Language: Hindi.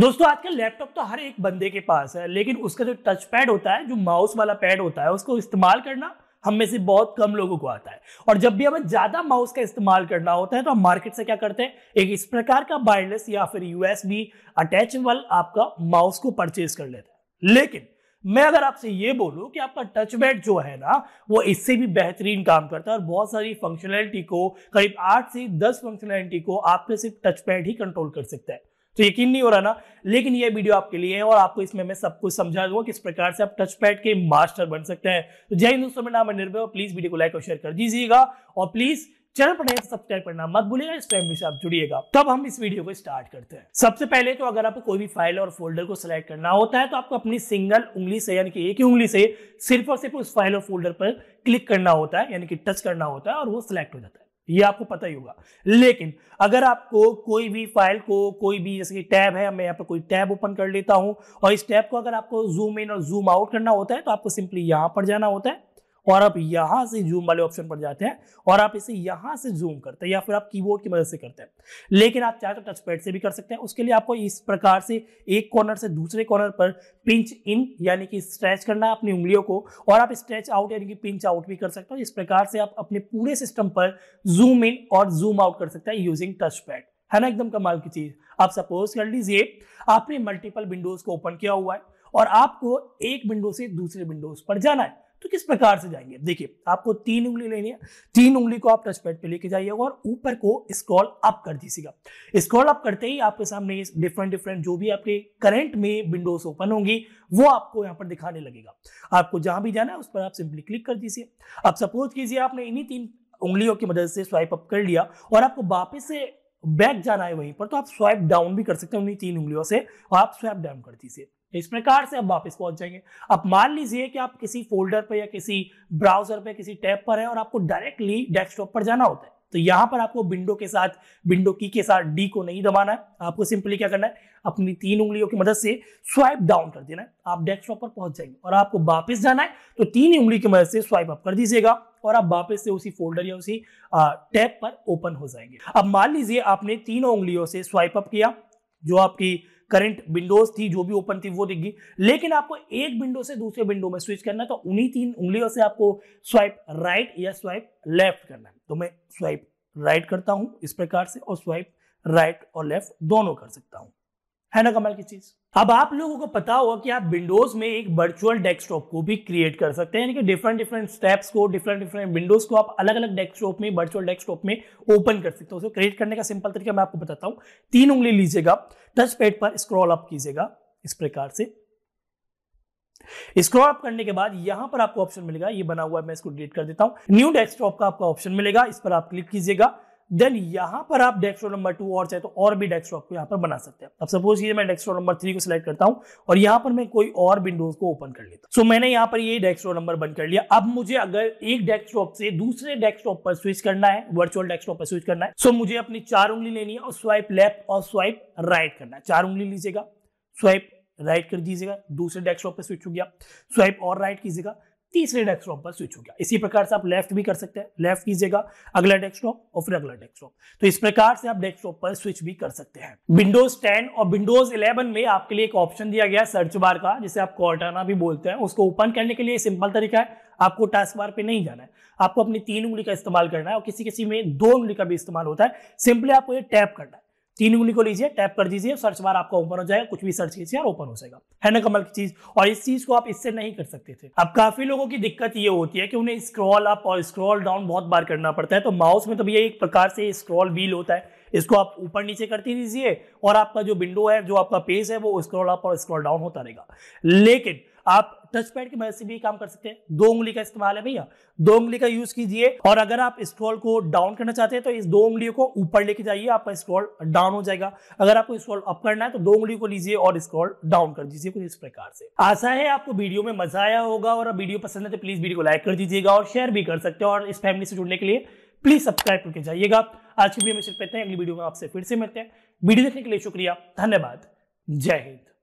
दोस्तों आजकल लैपटॉप तो हर एक बंदे के पास है लेकिन उसका जो टच पैड होता है जो माउस वाला पैड होता है उसको इस्तेमाल करना हम में से बहुत कम लोगों को आता है और जब भी हमें ज़्यादा माउस का इस्तेमाल करना होता है तो हम मार्केट से क्या करते हैं एक इस प्रकार का वायरलेस या फिर यूएसबी अटैचेबल आपका माउस को परचेज कर लेता है लेकिन मैं अगर आपसे ये बोलूं कि आपका टच पैड जो है ना वो इससे भी बेहतरीन काम करता है और बहुत सारी फंक्शनैलिटी को करीब आठ से दस फंक्शनैलिटी को आपके सिर्फ टच पैड ही कंट्रोल कर सकते हैं तो यकीन नहीं हो रहा ना लेकिन ये वीडियो आपके लिए है और आपको इसमें मैं सब कुछ समझा दूंगा किस प्रकार से आप टच पैड के मास्टर बन सकते हैं तो जय हिंद दोस्तों मेरा नाम है निर्भय प्लीज वीडियो को लाइक और शेयर कर दीजिएगा और प्लीज चैनल पर नहीं सब्सक्राइब तो करना मत भूलिएगा इस टाइम से आप जुड़िएगा तब हम इस वीडियो को स्टार्ट करते हैं सबसे पहले तो अगर आपको कोई भी फाइल और फोल्डर को सिलेक्ट करना होता है तो आपको अपनी सिंगल उंगली से यानी कि एक ही उंगली से सिर्फ और सिर्फ उस फाइल और फोल्डर पर क्लिक करना होता है यानी कि टच करना होता है और वो सिलेक्ट हो जाता है ये आपको पता ही होगा लेकिन अगर आपको कोई भी फाइल को कोई भी जैसे कि टैब है मैं यहाँ पर कोई टैब ओपन कर लेता हूँ और इस टैब को अगर आपको जूम इन और जूम आउट करना होता है तो आपको सिंपली यहाँ पर जाना होता है और आप यहां से जूम वाले ऑप्शन पर जाते हैं और आप इसे यहां से जूम करते हैं या फिर आप कीबोर्ड की मदद से करते हैं लेकिन आप चाहे तो टच पैड से भी कर सकते हैं उसके लिए आपको इस प्रकार से एक कॉर्नर से दूसरे कॉर्नर पर पिंच इन यानी कि स्ट्रेच करना है अपनी उंगलियों को और आप स्ट्रेच आउट यानी कि पिंच आउट भी कर सकते हो इस प्रकार से आप अपने पूरे सिस्टम पर जूम इन और जूम आउट कर सकते हैं यूजिंग टच पैड है ना एकदम कमाल की चीज आप सपोज कर लीजिए आपने मल्टीपल विंडोज को ओपन किया हुआ है और आपको एक विंडो से दूसरे विंडोज पर जाना है तो किस प्रकार से जाएंगे देखिए आपको तीन उंगली लेनी है तीन उंगली को आप टच पैड पे लेके जाइएगा और ऊपर को स्क्रॉल अप कर दीजिएगा स्क्रॉल अप करते ही आपके सामने डिफरेंट डिफरेंट जो भी आपके करंट में विंडोज ओपन होंगी वो आपको यहाँ पर दिखाने लगेगा आपको जहां भी जाना है उस पर आप सिंपली क्लिक कर दीजिए अब सपोज कीजिए आपने इन्हीं तीन उंगलियों की मदद से स्वाइप अप कर लिया और आपको वापस से बैक जाना है वहीं पर तो आप स्वाइप डाउन भी कर सकते हैं उन्हीं तीन उंगलियों से और आप स्वाइप डाउन कर दीजिए इस प्रकार से आप वापस पहुंच जाएंगे अब मान लीजिए कि आप किसी फोल्डर पर या किसी ब्राउजर पर किसी टैब पर है और आपको डायरेक्टली डेस्कटॉप पर जाना होता है तो यहां पर आपको विंडो के साथ विंडो की के साथ डी को नहीं दबाना है आपको सिंपली क्या करना है अपनी तीन उंगलियों की मदद से स्वाइप डाउन कर देना है आप डेस्कटॉप पर पहुंच जाएंगे और आपको वापस जाना है तो तीन उंगली की मदद से स्वाइप अप कर दीजिएगा और आप वापस से उसी फोल्डर या उसी टैब पर ओपन हो जाएंगे अब मान लीजिए आपने तीनों उंगलियों से स्वाइप अप किया जो आपकी करंट विंडोज थी जो भी ओपन थी वो दिखगी लेकिन आपको एक विंडो से दूसरे विंडो में स्विच करना है तो उन्हीं तीन उंगलियों से आपको स्वाइप राइट या स्वाइप लेफ्ट करना है तो मैं स्वाइप राइट करता हूं इस प्रकार से और स्वाइप राइट और लेफ्ट दोनों कर सकता हूं है ना कमाल की चीज अब आप लोगों को पता होगा कि आप विंडोज में एक वर्चुअल डेस्कटॉप को भी क्रिएट कर सकते हैं यानी कि डिफरेंट डिफरेंट स्टेप्स को डिफरेंट डिफरेंट विंडोज को आप अलग अलग डेस्कटॉप में वर्चुअल डेस्कटॉप में ओपन कर सकते हो उसको क्रिएट करने का सिंपल तरीका मैं आपको बताता हूँ तीन उंगली लीजिएगा टच पैड पर स्क्रॉल अप कीजिएगा इस प्रकार से स्क्रॉल अप करने के बाद यहां पर आपको ऑप्शन मिलेगा ये बना हुआ है मैं इसको डिलीट कर देता हूं न्यू डेस्कटॉप का आपका ऑप्शन मिलेगा इस पर आप क्लिक कीजिएगा देन यहां पर आप डेस्कटॉप नंबर टू और चाहे तो और भी डेस्कटॉप को यहां पर बना सकते हैं अब सपोज ये मैं डेस्कटॉप नंबर थ्री को सिलेक्ट करता हूं और यहां पर मैं कोई और विंडोज को ओपन कर लेता सो so, मैंने यहां पर ये डेस्कटॉप नंबर बंद कर लिया अब मुझे अगर एक डेस्कटॉप से दूसरे डेस्कटॉप पर स्विच करना है वर्चुअल डेस्कटॉप पर स्विच करना है सो so, मुझे अपनी चार उंगली लेनी है और स्वाइप लेफ्ट और स्वाइप राइट करना है चार उंगली लीजिएगा स्वाइप राइट कर दीजिएगा दूसरे डेस्कटॉप पर स्विच हो गया स्वाइप और राइट कीजिएगा तीसरे डेस्कटॉप पर स्विच हो गया इसी प्रकार से आप लेफ्ट भी कर सकते हैं लेफ्ट कीजिएगा अगला डेस्कटॉप और फिर अगला डेस्कटॉप तो इस प्रकार से आप डेस्कटॉप पर स्विच भी कर सकते हैं विंडोज 10 और विंडोज 11 में आपके लिए एक ऑप्शन दिया गया सर्च बार का जिसे आप कॉर्टाना भी बोलते हैं उसको ओपन करने के लिए सिंपल तरीका है आपको टास्क बार पे नहीं जाना है आपको अपनी तीन उंगली का इस्तेमाल करना है और किसी किसी में दो उंगली का भी इस्तेमाल होता है सिंपली आपको ये टैप करना है तीन उंगली को लीजिए टैप कर दीजिए सर्च बार आपका ओपन हो जाएगा कुछ भी सर्च कीजिए और ओपन हो जाएगा है ना कमल की चीज और इस चीज को आप इससे नहीं कर सकते थे अब काफी लोगों की दिक्कत ये होती है कि उन्हें स्क्रॉल अप और स्क्रॉल डाउन बहुत बार करना पड़ता है तो माउस में तो भैया एक प्रकार से स्क्रॉल व्हील होता है इसको आप ऊपर नीचे करती दीजिए और आपका जो विंडो है जो आपका पेज है वो स्क्रॉल अप और स्क्रॉल डाउन होता रहेगा लेकिन आप टच पैड की मदद से भी काम कर सकते हैं दो उंगली का इस्तेमाल है भैया दो उंगली का यूज कीजिए और अगर आप स्क्रॉल को डाउन करना चाहते हैं तो इस दो उंगलियों को ऊपर लेके जाइए आपका स्क्रॉल डाउन हो जाएगा अगर आपको स्क्रॉल अप करना है तो दो उंगली को लीजिए और स्क्रॉल डाउन कर दीजिए कुछ इस प्रकार से आशा है आपको वीडियो में मजा आया होगा और वीडियो पसंद है तो प्लीज वीडियो को लाइक कर दीजिएगा और शेयर भी कर सकते हो और इस फैमिली से जुड़ने के लिए प्लीज सब्सक्राइब करके जाइएगा आज की वीडियो में सिर्फ इतना अगली वीडियो में आपसे फिर से मिलते हैं वीडियो देखने के लिए शुक्रिया धन्यवाद जय हिंद